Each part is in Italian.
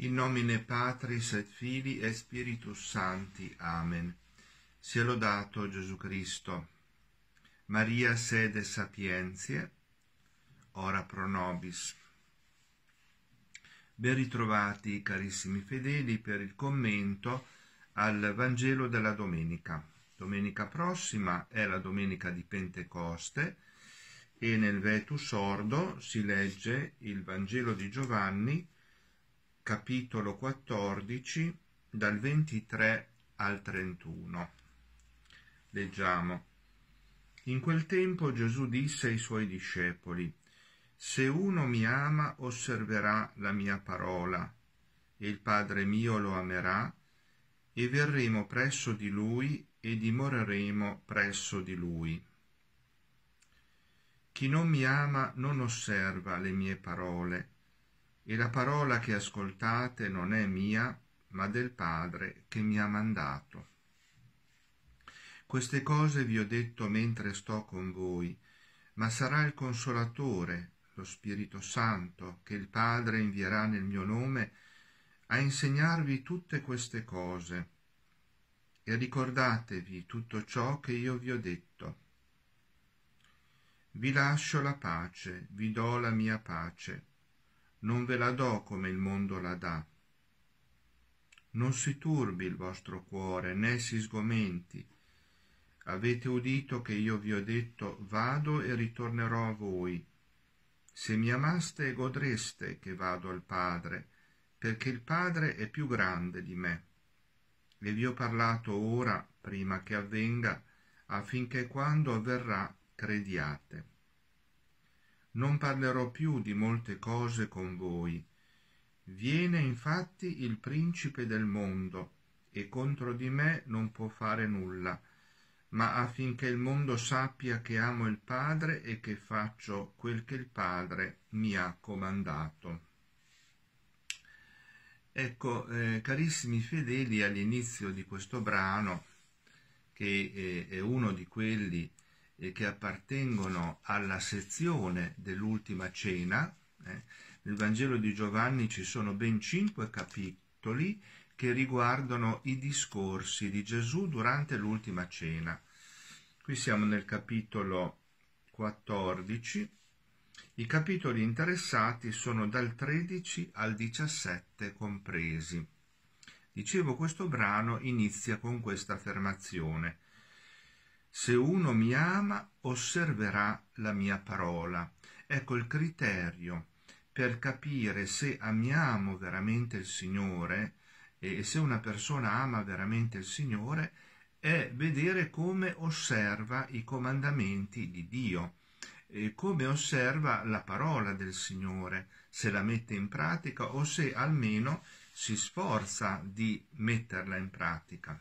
In nomine Patris et Fili e Spiritus Santi. Amen. Sia lodato Gesù Cristo. Maria sede sapienzie, ora pro nobis. Ben ritrovati carissimi fedeli per il commento al Vangelo della domenica. Domenica prossima è la domenica di Pentecoste e nel Vetus Ordo si legge il Vangelo di Giovanni capitolo 14, dal 23 al 31. Leggiamo. In quel tempo Gesù disse ai suoi discepoli, Se uno mi ama, osserverà la mia parola, e il Padre mio lo amerà, e verremo presso di lui e dimoreremo presso di lui. Chi non mi ama non osserva le mie parole, e la parola che ascoltate non è mia, ma del Padre che mi ha mandato. Queste cose vi ho detto mentre sto con voi, ma sarà il Consolatore, lo Spirito Santo, che il Padre invierà nel mio nome, a insegnarvi tutte queste cose. E ricordatevi tutto ciò che io vi ho detto. Vi lascio la pace, vi do la mia pace non ve la do come il mondo la dà. Non si turbi il vostro cuore, né si sgomenti. Avete udito che io vi ho detto vado e ritornerò a voi. Se mi amaste godreste che vado al Padre, perché il Padre è più grande di me. E vi ho parlato ora, prima che avvenga, affinché quando avverrà crediate non parlerò più di molte cose con voi. Viene infatti il principe del mondo, e contro di me non può fare nulla, ma affinché il mondo sappia che amo il Padre e che faccio quel che il Padre mi ha comandato. Ecco, eh, carissimi fedeli, all'inizio di questo brano, che è, eh, è uno di quelli e che appartengono alla sezione dell'ultima cena. Eh. Nel Vangelo di Giovanni ci sono ben cinque capitoli che riguardano i discorsi di Gesù durante l'ultima cena. Qui siamo nel capitolo 14. I capitoli interessati sono dal 13 al 17 compresi. Dicevo, questo brano inizia con questa affermazione. Se uno mi ama, osserverà la mia parola. Ecco il criterio per capire se amiamo veramente il Signore e se una persona ama veramente il Signore è vedere come osserva i comandamenti di Dio, e come osserva la parola del Signore, se la mette in pratica o se almeno si sforza di metterla in pratica.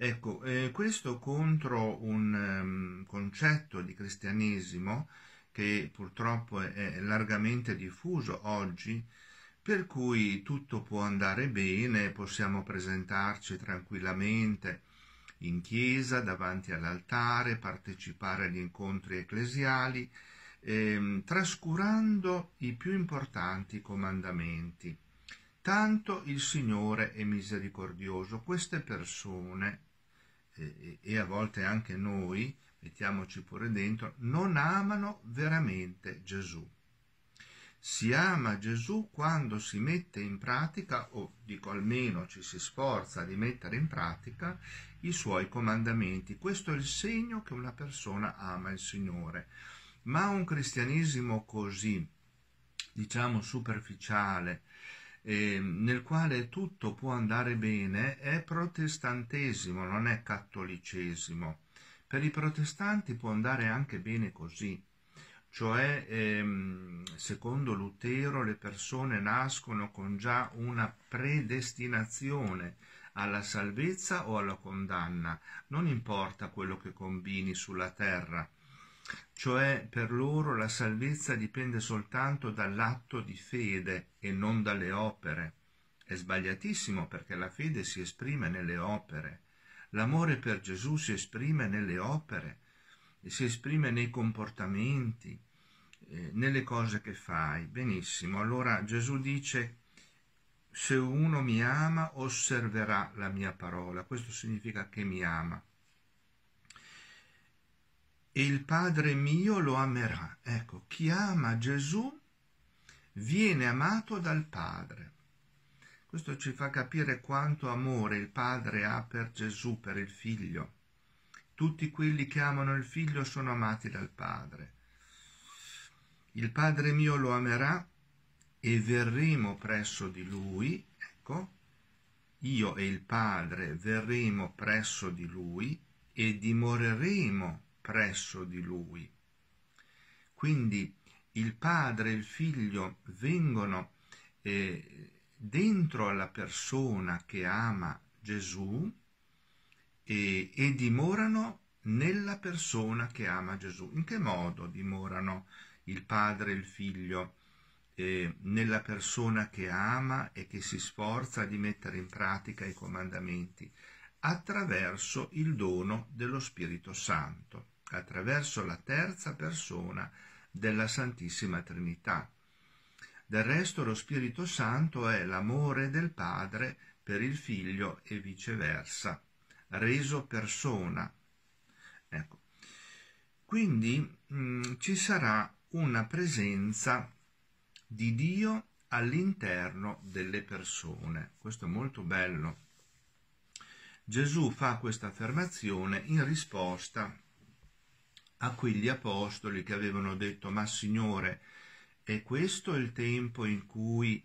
Ecco, eh, questo contro un um, concetto di cristianesimo che purtroppo è largamente diffuso oggi, per cui tutto può andare bene, possiamo presentarci tranquillamente in chiesa, davanti all'altare, partecipare agli incontri ecclesiali, ehm, trascurando i più importanti comandamenti. Tanto il Signore è misericordioso, queste persone eh, e a volte anche noi, mettiamoci pure dentro, non amano veramente Gesù. Si ama Gesù quando si mette in pratica, o dico almeno ci si sforza di mettere in pratica, i suoi comandamenti. Questo è il segno che una persona ama il Signore. Ma un cristianesimo così, diciamo superficiale, eh, nel quale tutto può andare bene, è protestantesimo, non è cattolicesimo. Per i protestanti può andare anche bene così, cioè ehm, secondo Lutero le persone nascono con già una predestinazione alla salvezza o alla condanna, non importa quello che combini sulla terra, cioè per loro la salvezza dipende soltanto dall'atto di fede e non dalle opere. È sbagliatissimo perché la fede si esprime nelle opere. L'amore per Gesù si esprime nelle opere, si esprime nei comportamenti, eh, nelle cose che fai. Benissimo. Allora Gesù dice se uno mi ama osserverà la mia parola. Questo significa che mi ama e il Padre mio lo amerà. Ecco, chi ama Gesù viene amato dal Padre. Questo ci fa capire quanto amore il Padre ha per Gesù, per il Figlio. Tutti quelli che amano il Figlio sono amati dal Padre. Il Padre mio lo amerà e verremo presso di Lui, ecco, io e il Padre verremo presso di Lui e dimoreremo presso di lui. Quindi il padre e il figlio vengono eh, dentro alla persona che ama Gesù e, e, dimorano nella persona che ama Gesù. In che modo dimorano il padre e il figlio eh, nella persona che ama e che si sforza di mettere in pratica i comandamenti? Attraverso il dono dello Spirito Santo attraverso la terza persona della Santissima Trinità. Del resto lo Spirito Santo è l'amore del Padre per il Figlio e viceversa, reso persona. Ecco. Quindi mh, mm, ci sarà una presenza di Dio all'interno delle persone. Questo è molto bello. Gesù fa questa affermazione in risposta a quegli apostoli che avevano detto ma Signore, è questo il tempo in cui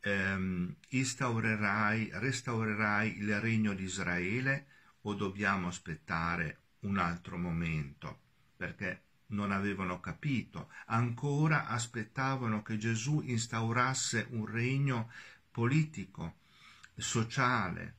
ehm, instaurerai, restaurerai il regno di Israele o dobbiamo aspettare un altro momento? Perché non avevano capito, ancora aspettavano che Gesù instaurasse un regno politico, sociale,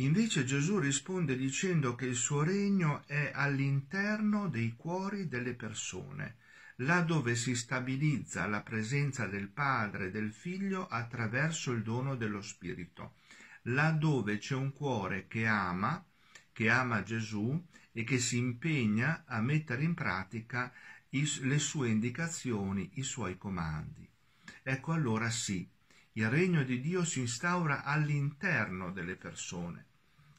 Invece Gesù risponde dicendo che il suo regno è all'interno dei cuori delle persone, là dove si stabilizza la presenza del Padre e del Figlio attraverso il dono dello Spirito, là dove c'è un cuore che ama, che ama Gesù e che si impegna a mettere in pratica le sue indicazioni, i suoi comandi. Ecco allora sì, il regno di Dio si instaura all'interno delle persone.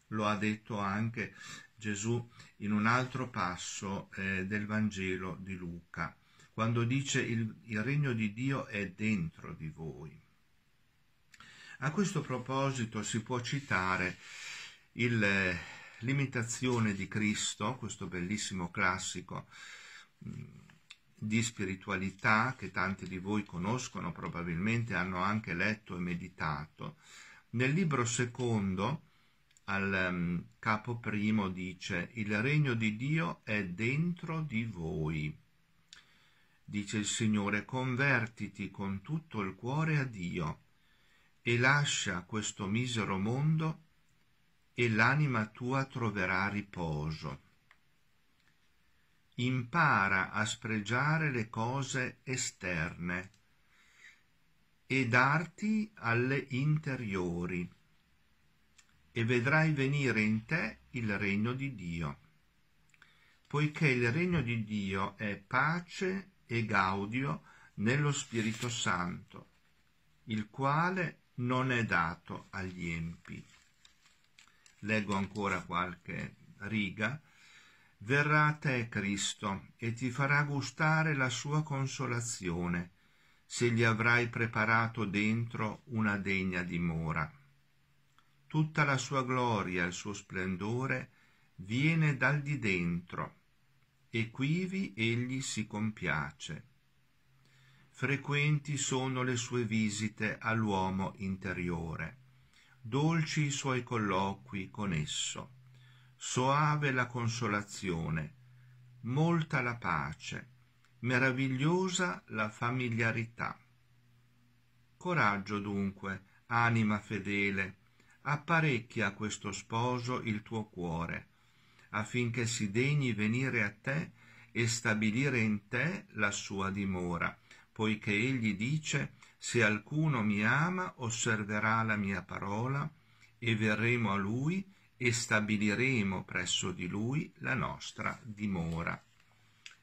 Lo ha detto anche Gesù in un altro passo eh, del Vangelo di Luca, quando dice il, il regno di Dio è dentro di voi. A questo proposito si può citare il, eh, l'imitazione di Cristo, questo bellissimo classico mh, mm, di spiritualità che tanti di voi conoscono, probabilmente hanno anche letto e meditato. Nel libro secondo, al ehm, capo primo, dice Il regno di Dio è dentro di voi. Dice il Signore, convertiti con tutto il cuore a Dio e lascia questo misero mondo e l'anima tua troverà riposo impara a spregiare le cose esterne e darti alle interiori, e vedrai venire in te il regno di Dio, poiché il regno di Dio è pace e gaudio nello Spirito Santo, il quale non è dato agli empi. Leggo ancora qualche riga verrà a te Cristo e ti farà gustare la sua consolazione, se gli avrai preparato dentro una degna dimora. Tutta la sua gloria e il suo splendore viene dal di dentro, e quivi egli si compiace. Frequenti sono le sue visite all'uomo interiore, dolci i suoi colloqui con esso soave la consolazione, molta la pace, meravigliosa la familiarità. Coraggio dunque, anima fedele, apparecchia a questo sposo il tuo cuore, affinché si degni venire a te e stabilire in te la sua dimora, poiché egli dice se alcuno mi ama osserverà la mia parola e verremo a lui e stabiliremo presso di lui la nostra dimora.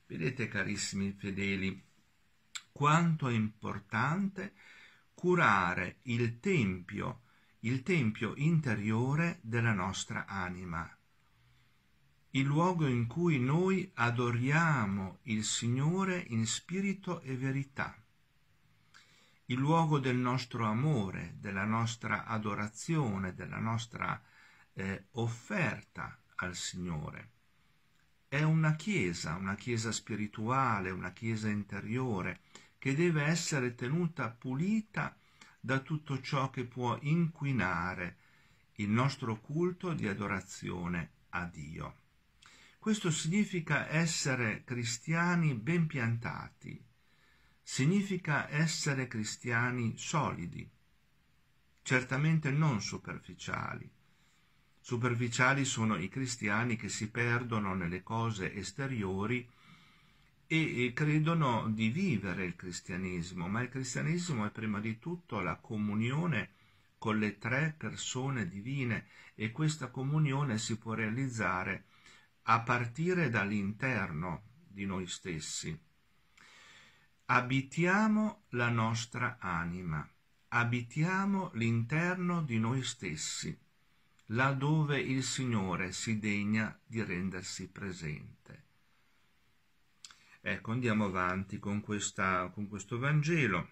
Vedete carissimi fedeli, quanto è importante curare il tempio, il tempio interiore della nostra anima, il luogo in cui noi adoriamo il Signore in spirito e verità, il luogo del nostro amore, della nostra adorazione, della nostra eh, offerta al Signore. È una chiesa, una chiesa spirituale, una chiesa interiore, che deve essere tenuta pulita da tutto ciò che può inquinare il nostro culto di adorazione a Dio. Questo significa essere cristiani ben piantati, significa essere cristiani solidi, certamente non superficiali, Superficiali sono i cristiani che si perdono nelle cose esteriori e credono di vivere il cristianesimo, ma il cristianesimo è prima di tutto la comunione con le tre persone divine e questa comunione si può realizzare a partire dall'interno di noi stessi. Abitiamo la nostra anima, abitiamo l'interno di noi stessi laddove il Signore si degna di rendersi presente. Ecco, andiamo avanti con, questa, con questo Vangelo.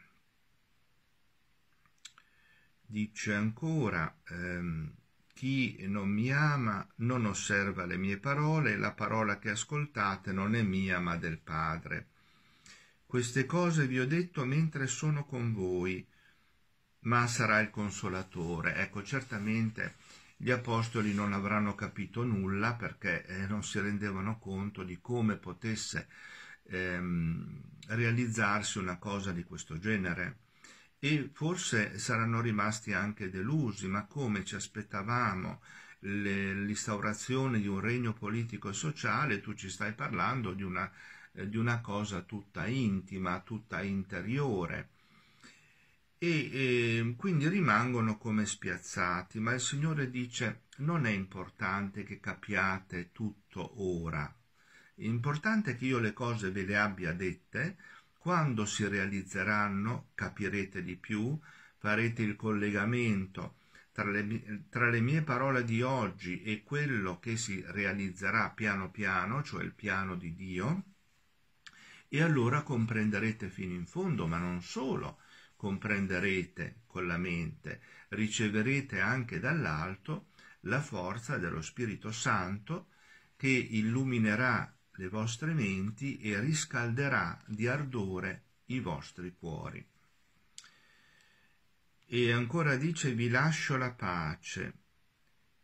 Dice ancora, ehm, chi non mi ama non osserva le mie parole, la parola che ascoltate non è mia ma del Padre. Queste cose vi ho detto mentre sono con voi, ma sarà il consolatore. Ecco, certamente gli apostoli non avranno capito nulla perché eh, non si rendevano conto di come potesse ehm, realizzarsi una cosa di questo genere e forse saranno rimasti anche delusi, ma come ci aspettavamo le, l'instaurazione di un regno politico e sociale, tu ci stai parlando di una, eh, di una cosa tutta intima, tutta interiore e eh, quindi rimangono come spiazzati, ma il Signore dice non è importante che capiate tutto ora, è importante che io le cose ve le abbia dette, quando si realizzeranno capirete di più, farete il collegamento tra le, tra le mie parole di oggi e quello che si realizzerà piano piano, cioè il piano di Dio, e allora comprenderete fino in fondo, ma non solo, comprenderete con la mente, riceverete anche dall'alto la forza dello Spirito Santo che illuminerà le vostre menti e riscalderà di ardore i vostri cuori. E ancora dice vi lascio la pace,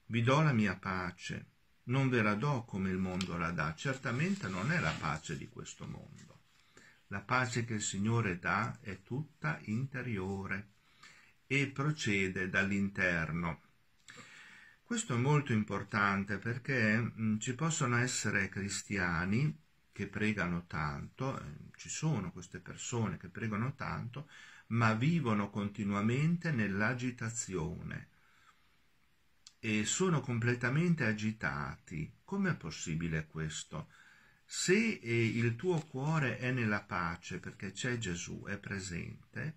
vi do la mia pace, non ve la do come il mondo la dà, certamente non è la pace di questo mondo la pace che il Signore dà è tutta interiore e procede dall'interno. Questo è molto importante perché mh, mm, ci possono essere cristiani che pregano tanto, eh, ci sono queste persone che pregano tanto, ma vivono continuamente nell'agitazione e sono completamente agitati. Com'è possibile questo? Se eh, il tuo cuore è nella pace perché c'è Gesù, è presente,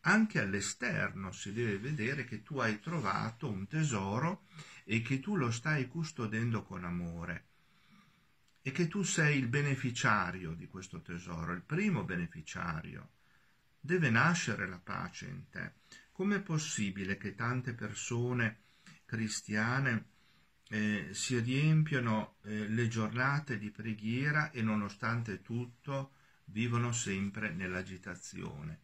anche all'esterno si deve vedere che tu hai trovato un tesoro e che tu lo stai custodendo con amore e che tu sei il beneficiario di questo tesoro, il primo beneficiario. Deve nascere la pace in te. Com'è possibile che tante persone cristiane eh, si riempiono eh, le giornate di preghiera e nonostante tutto vivono sempre nell'agitazione.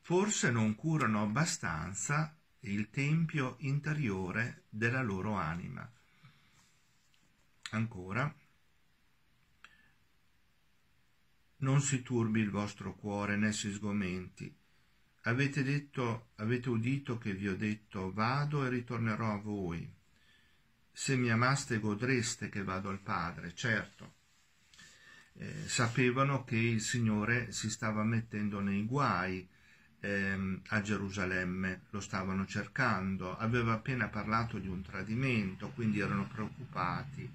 Forse non curano abbastanza il tempio interiore della loro anima. Ancora, non si turbi il vostro cuore né si sgomenti. Avete, detto, avete udito che vi ho detto vado e ritornerò a voi se mi amaste godreste che vado al Padre, certo. Eh, sapevano che il Signore si stava mettendo nei guai ehm, a Gerusalemme, lo stavano cercando, aveva appena parlato di un tradimento, quindi erano preoccupati,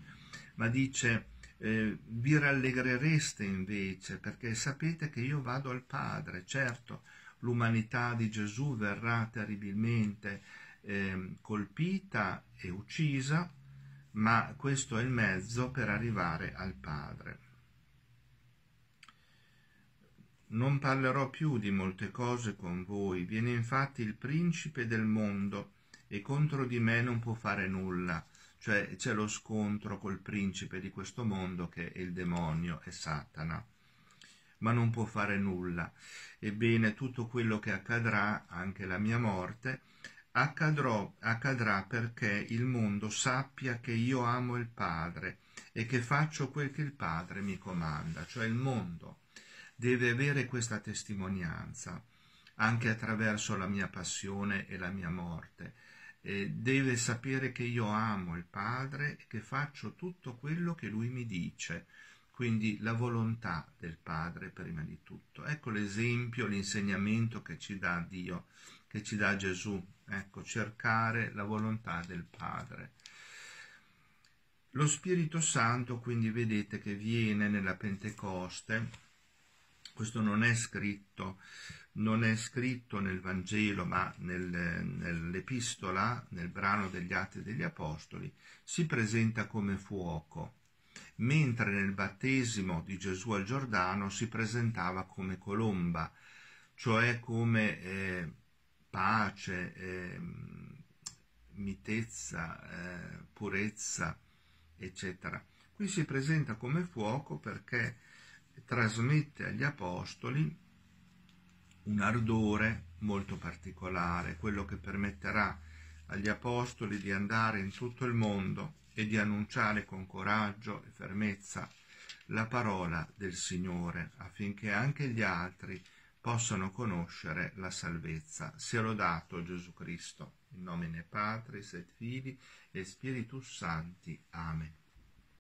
ma dice eh, vi rallegrereste invece perché sapete che io vado al Padre, certo l'umanità di Gesù verrà terribilmente eh, colpita e uccisa, ma questo è il mezzo per arrivare al Padre. Non parlerò più di molte cose con voi, viene infatti il principe del mondo e contro di me non può fare nulla, cioè c'è lo scontro col principe di questo mondo che è il demonio, è Satana, ma non può fare nulla. Ebbene, tutto quello che accadrà, anche la mia morte, Accadrò, accadrà perché il mondo sappia che io amo il Padre e che faccio quel che il Padre mi comanda, cioè il mondo deve avere questa testimonianza anche attraverso la mia passione e la mia morte. E deve sapere che io amo il Padre e che faccio tutto quello che Lui mi dice. Quindi la volontà del Padre prima di tutto. Ecco l'esempio, l'insegnamento che ci dà Dio, che ci dà Gesù Ecco, cercare la volontà del Padre. Lo Spirito Santo, quindi vedete che viene nella Pentecoste, questo non è scritto, non è scritto nel Vangelo, ma nel, nell'Epistola, nel brano degli Atti degli Apostoli, si presenta come fuoco, mentre nel battesimo di Gesù al Giordano si presentava come colomba, cioè come eh, pace, eh, mitezza, eh, purezza, eccetera. Qui si presenta come fuoco perché trasmette agli apostoli un ardore molto particolare, quello che permetterà agli apostoli di andare in tutto il mondo e di annunciare con coraggio e fermezza la parola del Signore affinché anche gli altri possano conoscere la salvezza. Sia lodato Gesù Cristo, in nomine Patris et Fili e Spiritus Santi. Amen.